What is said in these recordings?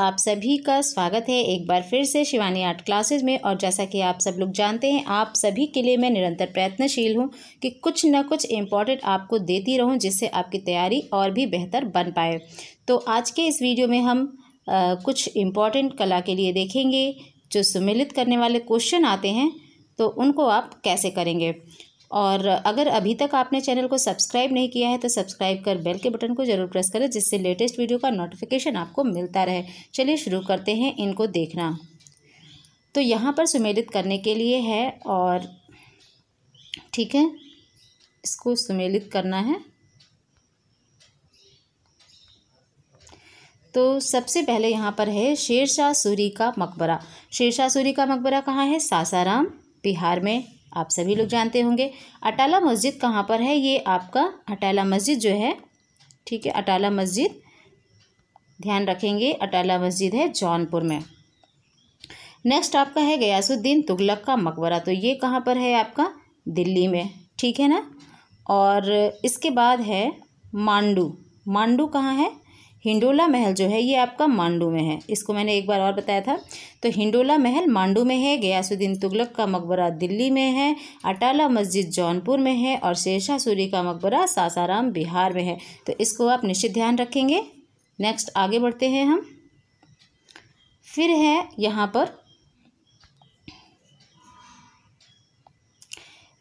आप सभी का स्वागत है एक बार फिर से शिवानी आर्ट क्लासेस में और जैसा कि आप सब लोग जानते हैं आप सभी के लिए मैं निरंतर प्रयत्नशील हूं कि कुछ ना कुछ इम्पॉर्टेंट आपको देती रहूं जिससे आपकी तैयारी और भी बेहतर बन पाए तो आज के इस वीडियो में हम आ, कुछ इम्पॉर्टेंट कला के लिए देखेंगे जो सुमिलित करने वाले क्वेश्चन आते हैं तो उनको आप कैसे करेंगे और अगर अभी तक आपने चैनल को सब्सक्राइब नहीं किया है तो सब्सक्राइब कर बेल के बटन को जरूर प्रेस करें जिससे लेटेस्ट वीडियो का नोटिफिकेशन आपको मिलता रहे चलिए शुरू करते हैं इनको देखना तो यहाँ पर सुमेलित करने के लिए है और ठीक है इसको सुमेलित करना है तो सबसे पहले यहाँ पर है शेरशाह सूरी का मकबरा शेरशाह सूरी का मकबरा कहाँ है सासाराम बिहार में आप सभी लोग जानते होंगे अटाला मस्जिद कहाँ पर है ये आपका अटाला मस्जिद जो है ठीक है अटाला मस्जिद ध्यान रखेंगे अटाला मस्जिद है जौनपुर में नेक्स्ट आपका है गयासुद्दीन तुगलक का मकबरा तो ये कहाँ पर है आपका दिल्ली में ठीक है ना और इसके बाद है मांडू मांडू कहाँ है हिंडोला महल जो है ये आपका मांडू में है इसको मैंने एक बार और बताया था तो हिंडोला महल मांडू में है गयासुद्दीन तुगलक का मकबरा दिल्ली में है अटाला मस्जिद जौनपुर में है और शेरशाह सूरी का मकबरा सासाराम बिहार में है तो इसको आप निश्चित ध्यान रखेंगे नेक्स्ट आगे बढ़ते हैं हम फिर है यहाँ पर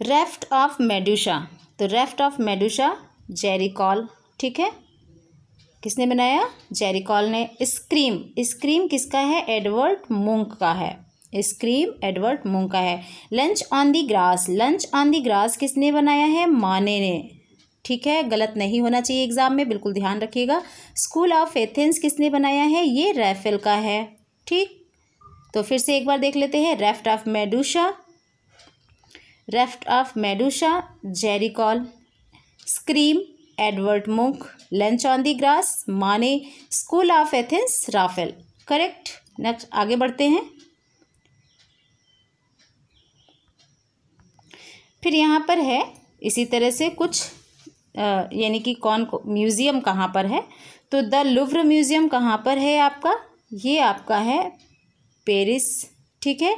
रेफ्ट ऑफ मेडुशा तो रेफ्ट ऑफ मेडुशा जेरिकॉल ठीक है किसने बनाया जेरिकॉल ने स्क्रीम स्क्रीम किसका है एडवर्ड मुंक का है स्क्रीम एडवर्ड मुंक का है lunch on the grass lunch on the grass किसने बनाया है माने ने ठीक है गलत नहीं होना चाहिए एग्जाम में बिल्कुल ध्यान रखिएगा स्कूल ऑफ एथेंस किसने बनाया है ये रेफेल का है ठीक तो फिर से एक बार देख लेते हैं raft of Medusa raft of Medusa Gericault scream Edward Munch lunch on the grass Manet school of Athens Raphael correct next आगे बढ़ते हैं फिर यहाँ पर है इसी तरह से कुछ यानी कि कौन म्यूज़ियम कहाँ पर है तो द लुव्र म्यूज़ियम कहाँ पर है आपका ये आपका है पेरिस ठीक है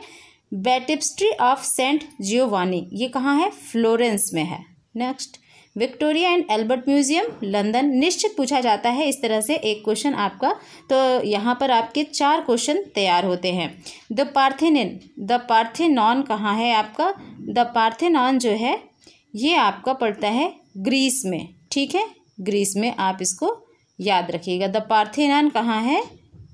बेटिप्स्ट्री ऑफ सेंट जियोवानी ये कहाँ है फ्लोरेंस में है next Victoria and Albert museum London निश्चित पूछा जाता है इस तरह से एक क्वेश्चन आपका तो यहाँ पर आपके चार क्वेश्चन तैयार होते हैं द पार्थिनिन द पार्थिनॉन कहाँ है आपका द पार्थेनॉन जो है ये आपका पड़ता है ग्रीस में ठीक है ग्रीस में आप इसको याद रखिएगा द पार्थिनॉन कहाँ है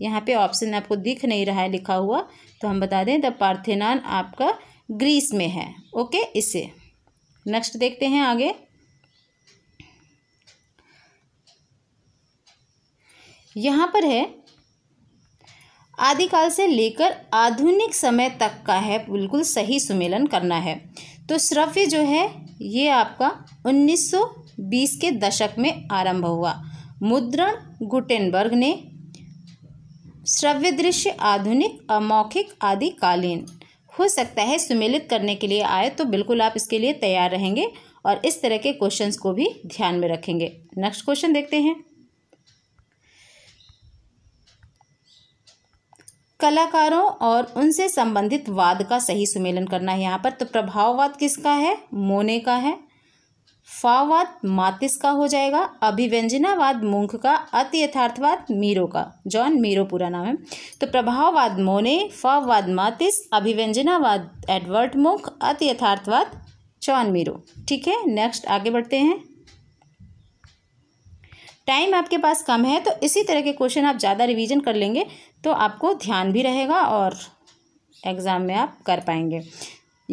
यहाँ पे ऑप्शन आपको दिख नहीं रहा है लिखा हुआ तो हम बता दें द पार्थेनॉन आपका ग्रीस में है ओके इसे नेक्स्ट देखते हैं आगे यहाँ पर है आदिकाल से लेकर आधुनिक समय तक का है बिल्कुल सही सुमेलन करना है तो श्रव्य जो है ये आपका 1920 के दशक में आरंभ हुआ मुद्रण गुटेनबर्ग ने श्रव्य दृश्य आधुनिक अमौखिक आदिकालीन हो सकता है सुमेलित करने के लिए आए तो बिल्कुल आप इसके लिए तैयार रहेंगे और इस तरह के क्वेश्चंस को भी ध्यान में रखेंगे नेक्स्ट क्वेश्चन देखते हैं कलाकारों और उनसे संबंधित वाद का सही सुमेलन करना है यहाँ पर तो प्रभाववाद किसका है मोने का है फावाद मातिस का हो जाएगा अभिव्यंजनावाद मुंख का अति यथार्थवाद मीरो का जॉन मीरो पूरा नाम है तो प्रभाववाद मोने फावाद मातिस अभिव्यंजनावाद एडवर्ट मुंख अति यथार्थवाद जॉन मीरो ठीक है नेक्स्ट आगे बढ़ते हैं टाइम आपके पास कम है तो इसी तरह के क्वेश्चन आप ज़्यादा रिवीजन कर लेंगे तो आपको ध्यान भी रहेगा और एग्ज़ाम में आप कर पाएंगे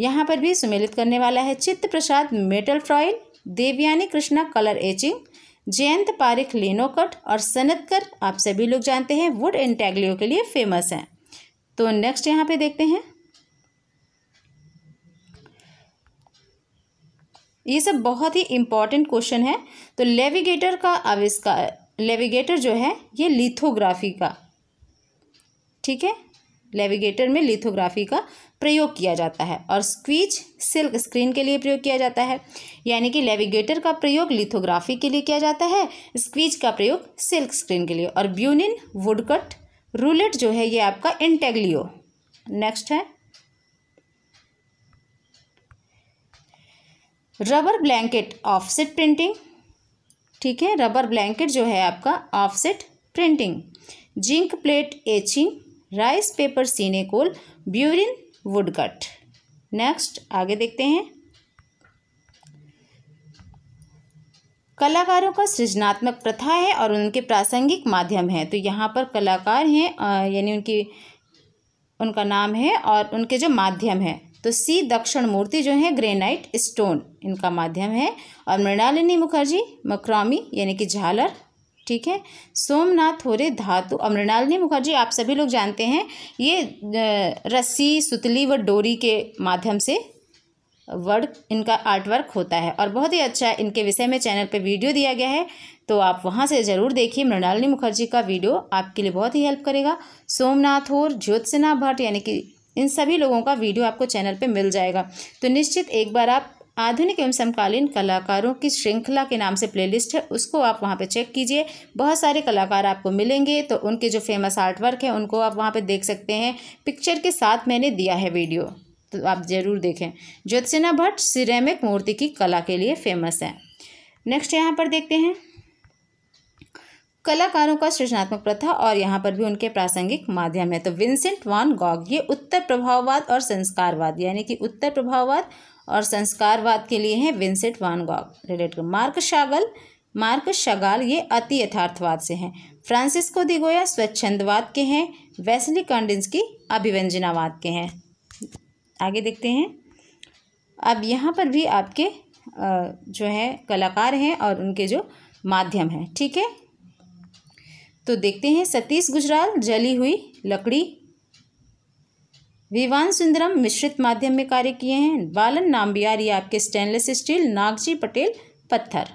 यहाँ पर भी सुमेलित करने वाला है Chitta Prasad metal foil Devyani Krishna colour etching Jayant Parikh linocut और सनतकर आप सभी लोग जानते हैं वुड एंड टैगलियो के लिए फेमस हैं तो नेक्स्ट यहाँ पर देखते हैं ये सब बहुत ही इम्पॉर्टेंट क्वेश्चन है तो लेविगेटर का आविष्कार लेविगेटर जो है ये लिथोग्राफी का ठीक है लेविगेटर में लिथोग्राफी का प्रयोग किया जाता है और स्क्वीच सिल्क स्क्रीन के लिए प्रयोग किया जाता है यानी कि लेविगेटर का प्रयोग लिथोग्राफी के लिए किया जाता है स्क्वीच का प्रयोग सिल्क स्क्रीन के लिए और ब्यूनिन वुडकट रूलेट जो है ये आपका इंटेग्लियो नेक्स्ट है रबर ब्लैंकेट ऑफसेट प्रिंटिंग ठीक है रबर ब्लैंकेट जो है आपका offset printing zinc plate etching rice paper chine colle burin woodcut next आगे देखते हैं कलाकारों का सृजनात्मक प्रथा है और उनके प्रासंगिक माध्यम है तो यहाँ पर कलाकार हैं यानी उनकी उनका नाम है और उनके जो माध्यम है तो सी दक्षिण मूर्ति जो है ग्रेनाइट स्टोन इनका माध्यम है और मृणालिनी मुखर्जी मक्रामी यानी कि झालर ठीक है सोमनाथ रे धातु और मृणालिनी मुखर्जी आप सभी लोग जानते हैं ये रस्सी सुतली व डोरी के माध्यम से वर्क इनका आर्ट वर्क होता है और बहुत ही अच्छा इनके विषय में चैनल पे वीडियो दिया गया है तो आप वहाँ से ज़रूर देखिए मृणालिनी मुखर्जी का वीडियो आपके लिए बहुत ही हेल्प करेगा सोमनाथ और ज्योत्सना भट्ट यानी कि इन सभी लोगों का वीडियो आपको चैनल पर मिल जाएगा तो निश्चित एक बार आप आधुनिक एवं समकालीन कलाकारों की श्रृंखला के नाम से प्लेलिस्ट है उसको आप वहाँ पे चेक कीजिए बहुत सारे कलाकार आपको मिलेंगे तो उनके जो फेमस आर्ट वर्क है उनको आप वहाँ पे देख सकते हैं पिक्चर के साथ मैंने दिया है वीडियो तो आप ज़रूर देखें ज्योत्सिना भट्ट सिरेमिक मूर्ति की कला के लिए फेमस हैं नेक्स्ट यहाँ पर देखते हैं कलाकारों का सृजनात्मक प्रथा और यहाँ पर भी उनके प्रासंगिक माध्यम है तो विंसेंट वान गॉग ये उत्तर प्रभाववाद और संस्कारवाद यानी कि उत्तर प्रभाववाद और संस्कारवाद के लिए हैं Vincent van Gogh related Marc Chagall Marc Chagall ये अति यथार्थवाद से हैं फ्रांसिस्को दिगोया स्वच्छंदवाद के हैं वेस्ली कॉन्डिंस की अभिव्यंजनावाद के हैं आगे देखते हैं अब यहाँ पर भी आपके जो है कलाकार हैं और उनके जो माध्यम हैं ठीक है तो देखते हैं सतीश गुजराल जली हुई लकड़ी विवान सुंदरम मिश्रित माध्यम में कार्य किए हैं बालन नाम्बियार ये आपके स्टेनलेस स्टील नागजी पटेल पत्थर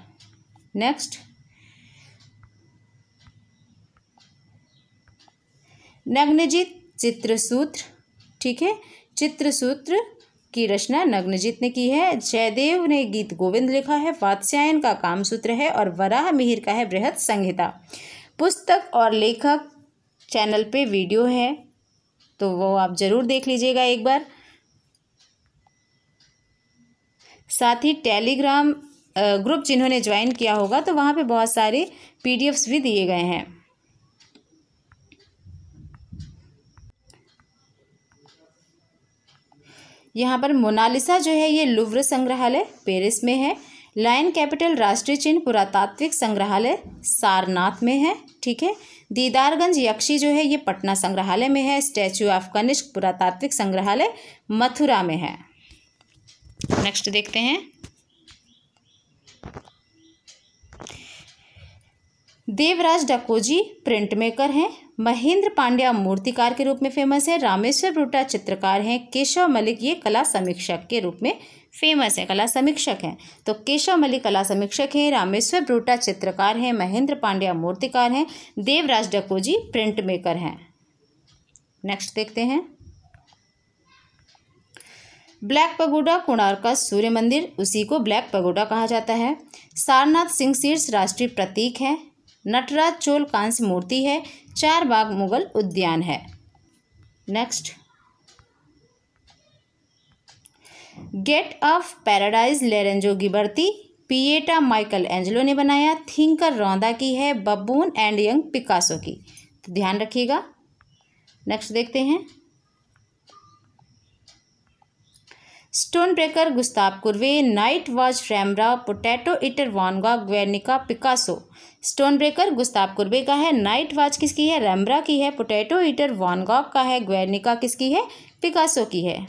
नेक्स्ट नग्नजीत चित्रसूत्र ठीक है चित्रसूत्र की रचना नग्नजीत ने की है जयदेव ने गीत गोविंद लिखा है वात्स्यायन का कामसूत्र है और वराह मिहिर का है बृहद संहिता पुस्तक और लेखक चैनल पे वीडियो है तो वो आप ज़रूर देख लीजिएगा एक बार साथ ही टेलीग्राम ग्रुप जिन्होंने ज्वाइन किया होगा तो वहाँ पे बहुत सारे पीडीएफ्स भी दिए गए हैं यहाँ पर मोनालिसा जो है ये लुव्र संग्रहालय पेरिस में है लायन कैपिटल राष्ट्रीय चिन्ह पुरातात्विक संग्रहालय सारनाथ में है ठीक है दीदारगंज यक्षी जो है ये पटना संग्रहालय में है स्टैचू ऑफ कनिष्क पुरातात्विक संग्रहालय मथुरा में है नेक्स्ट देखते हैं देवराज डकोजी प्रिंट मेकर हैं महेंद्र पांड्या मूर्तिकार के रूप में फेमस है रामेश्वर ब्रूटा चित्रकार हैं केशव मलिक ये कला समीक्षक के रूप में फेमस हैं कला समीक्षक हैं तो केशव मलिक कला समीक्षक हैं रामेश्वर ब्रूटा चित्रकार हैं महेंद्र पांड्या मूर्तिकार हैं देवराज डकोजी प्रिंट मेकर हैं नेक्स्ट देखते हैं ब्लैक पगोडा कुणार का सूर्य मंदिर उसी को ब्लैक पगोडा कहा जाता है सारनाथ सिंह शीर्ष राष्ट्रीय प्रतीक है नटराज चोल कांस्य मूर्ति है चार बाग मुगल उद्यान है next gate of paradise Lorenzo Ghiberti pieta Michelangelo ने बनाया थिंकर रौंदा की है बबून एंड यंग पिकासो की तो ध्यान रखिएगा नेक्स्ट देखते हैं stone breaker Gustave Courbet night watch Rembrandt potato eater van Gogh Guernica Picasso stone breaker Gustave Courbet का है नाइट वॉच किसकी है रैमरा की है पोटैटो इटर वानगॉक का है ग्वेनिका किसकी है पिकासो की है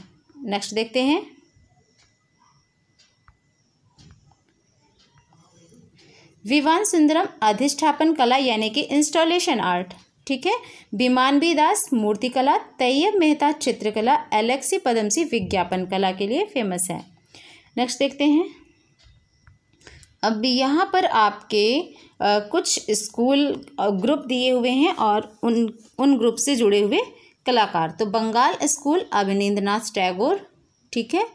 नेक्स्ट देखते हैं विवान सुंदरम अधिष्ठापन कला यानी कि इंस्टॉलेशन आर्ट ठीक है बीमानबी दास मूर्तिकला तैयब मेहता चित्रकला एलेक्सी पदमसी विज्ञापन कला के लिए फेमस है नेक्स्ट देखते हैं अब यहाँ पर आपके आ, कुछ स्कूल ग्रुप दिए हुए हैं और उन उन ग्रुप से जुड़े हुए कलाकार तो बंगाल स्कूल अभिनेंद्रनाथ टैगोर ठीक है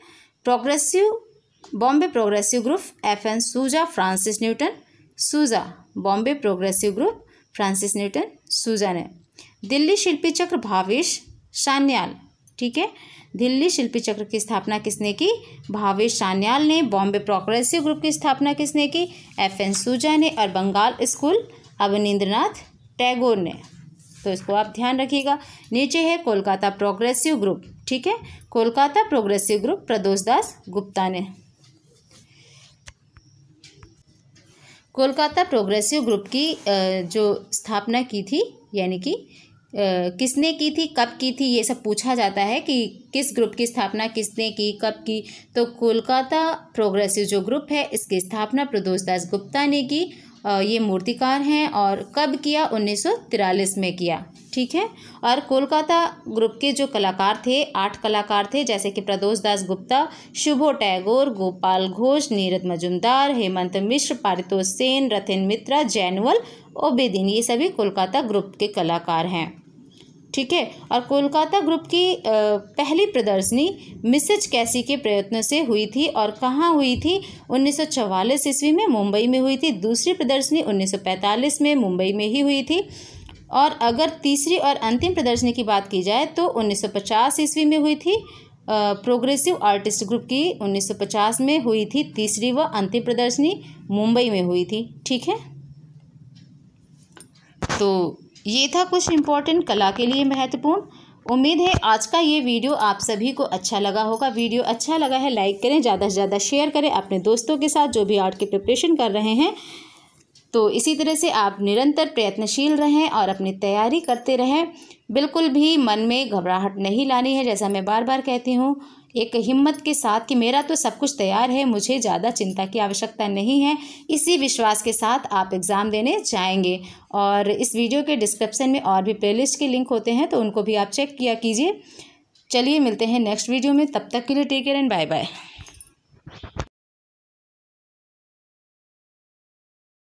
progressive Bombay progressive group F N Souza Francis Newton Souza Bombay progressive group Francis Newton Souza ने दिल्ली शिल्पी चक्र भावेश शान्याल ठीक है दिल्ली शिल्पी चक्र की स्थापना किसने की भावेश शान्याल ने बॉम्बे प्रोग्रेसिव ग्रुप की स्थापना किसने की एफ एन सूजा ने और बंगाल स्कूल अवनिंद्रनाथ टैगोर ने तो इसको आप ध्यान रखिएगा नीचे है कोलकाता प्रोग्रेसिव ग्रुप ठीक है कोलकाता प्रोग्रेसिव ग्रुप प्रदोष दास गुप्ता ने कोलकाता प्रोग्रेसिव ग्रुप की जो स्थापना की थी यानी कि किसने की थी कब की थी ये सब पूछा जाता है कि किस ग्रुप की स्थापना किसने की कब की तो कोलकाता प्रोग्रेसिव जो ग्रुप है इसकी स्थापना प्रदोष दास गुप्ता ने की ये मूर्तिकार हैं और कब किया उन्नीस में किया ठीक है और कोलकाता ग्रुप के जो कलाकार थे आठ कलाकार थे जैसे कि प्रदोष दास गुप्ता शुभो टैगोर गोपाल घोष नीरज मजुमदार हेमंत मिश्र पारितोष सेन रतिन मित्रा जैनवल ओबेदीन ये सभी कोलकाता ग्रुप के कलाकार हैं ठीक है और कोलकाता ग्रुप की पहली प्रदर्शनी मिसेज कैसी के प्रयत्न से हुई थी और कहाँ हुई थी 1944 ईस्वी में मुंबई में हुई थी दूसरी प्रदर्शनी 1945 में मुंबई में ही हुई थी और अगर तीसरी और अंतिम प्रदर्शनी की बात की जाए तो 1950 ईस्वी में हुई थी प्रोग्रेसिव आर्टिस्ट ग्रुप की 1950 में हुई थी तीसरी व अंतिम प्रदर्शनी मुंबई में हुई थी ठीक है तो ये था कुछ इम्पॉर्टेंट कला के लिए महत्वपूर्ण उम्मीद है आज का ये वीडियो आप सभी को अच्छा लगा होगा वीडियो अच्छा लगा है लाइक करें ज़्यादा से ज़्यादा शेयर करें अपने दोस्तों के साथ जो भी आर्ट की प्रिपरेशन कर रहे हैं तो इसी तरह से आप निरंतर प्रयत्नशील रहें और अपनी तैयारी करते रहें बिल्कुल भी मन में घबराहट नहीं लानी है जैसा मैं बार बार कहती हूँ एक हिम्मत के साथ कि मेरा तो सब कुछ तैयार है मुझे ज़्यादा चिंता की आवश्यकता नहीं है इसी विश्वास के साथ आप एग्ज़ाम देने जाएंगे और इस वीडियो के डिस्क्रिप्शन में और भी प्लेलिस्ट के लिंक होते हैं तो उनको भी आप चेक किया कीजिए चलिए मिलते हैं नेक्स्ट वीडियो में तब तक के लिए take care and bye bye